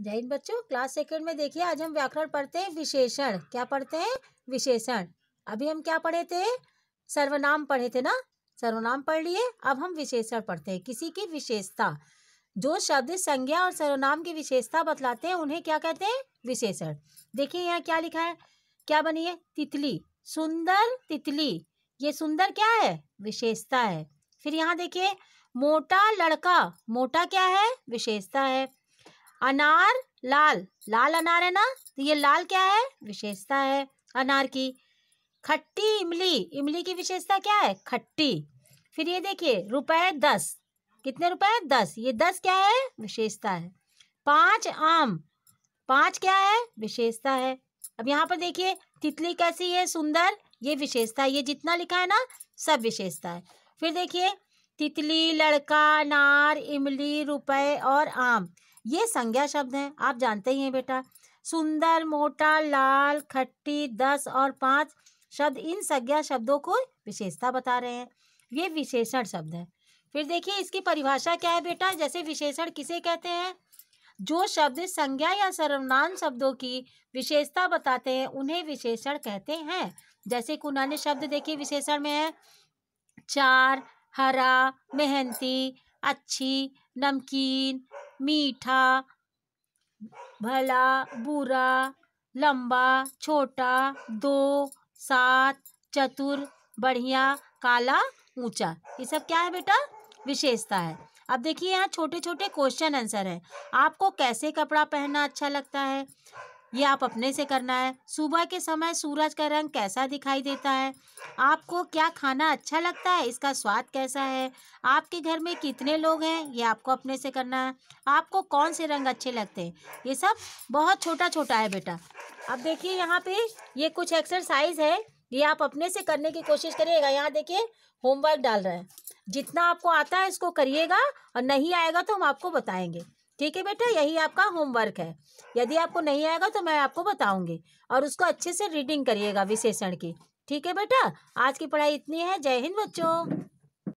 जय हिंद बच्चों class second में देखिए आज हम व्याकरण पढ़ते हैं विशेषण क्या पढ़ते हैं विशेषण अभी हम क्या पढ़े थे सर्वनाम पढ़े थे ना सर्वनाम पढ़ लिए अब हम विशेषण पढ़ते हैं किसी की विशेषता जो शब्द संज्ञा और सर्वनाम की विशेषता बतलाते हैं उन्हें क्या कहते हैं विशेषण देखिए यहाँ क्या लिखा है क्या बनी है तितली सुंदर तितली ये सुंदर क्या है विशेषता है फिर यहाँ देखिए मोटा लड़का मोटा क्या है विशेषता है अनार लाल लाल अनार है ना तो ये लाल क्या है विशेषता है अनार की खट्टी इमली इमली की विशेषता क्या है खट्टी फिर ये देखिए रुपए दस कितने रुपए दस ये दस क्या है विशेषता है पांच आम पांच क्या है विशेषता है अब यहाँ पर देखिए तितली कैसी है सुंदर ये विशेषता है ये जितना लिखा है ना सब विशेषता है फिर देखिए तितली लड़का नार इमली रुपए और आम ये संज्ञा शब्द हैं आप जानते ही हैं बेटा सुंदर मोटा लाल खट्टी दस और पाँच शब्द इन संज्ञा शब्दों को विशेषता बता रहे हैं ये विशेषण शब्द है फिर देखिए इसकी परिभाषा क्या है बेटा जैसे विशेषण किसे कहते हैं जो शब्द संज्ञा या सर्वनाम शब्दों की विशेषता बताते हैं उन्हें विशेषण कहते हैं जैसे कुछ शब्द देखिए विशेषण में है चार हरा मेहनती अच्छी नमकीन मीठा भला बुरा लंबा छोटा दो सात चतुर बढ़िया काला ऊंचा ये सब क्या है बेटा विशेषता है अब देखिए यहाँ छोटे छोटे क्वेश्चन आंसर है आपको कैसे कपड़ा पहनना अच्छा लगता है ये आप अपने से करना है सुबह के समय सूरज का रंग कैसा दिखाई देता है आपको क्या खाना अच्छा लगता है इसका स्वाद कैसा है आपके घर में कितने लोग हैं ये आपको अपने से करना है आपको कौन से रंग अच्छे लगते हैं ये सब बहुत छोटा छोटा है बेटा अब देखिए यहाँ पे ये कुछ एक्सरसाइज है ये आप अपने से करने की कोशिश करिएगा यहाँ देखिए होमवर्क डाल रहे हैं जितना आपको आता है इसको करिएगा और नहीं आएगा तो हम आपको बताएंगे ठीक है बेटा यही आपका होमवर्क है यदि आपको नहीं आएगा तो मैं आपको बताऊंगी और उसको अच्छे से रीडिंग करिएगा विशेषण की ठीक है बेटा आज की पढ़ाई इतनी है जय हिंद बच्चों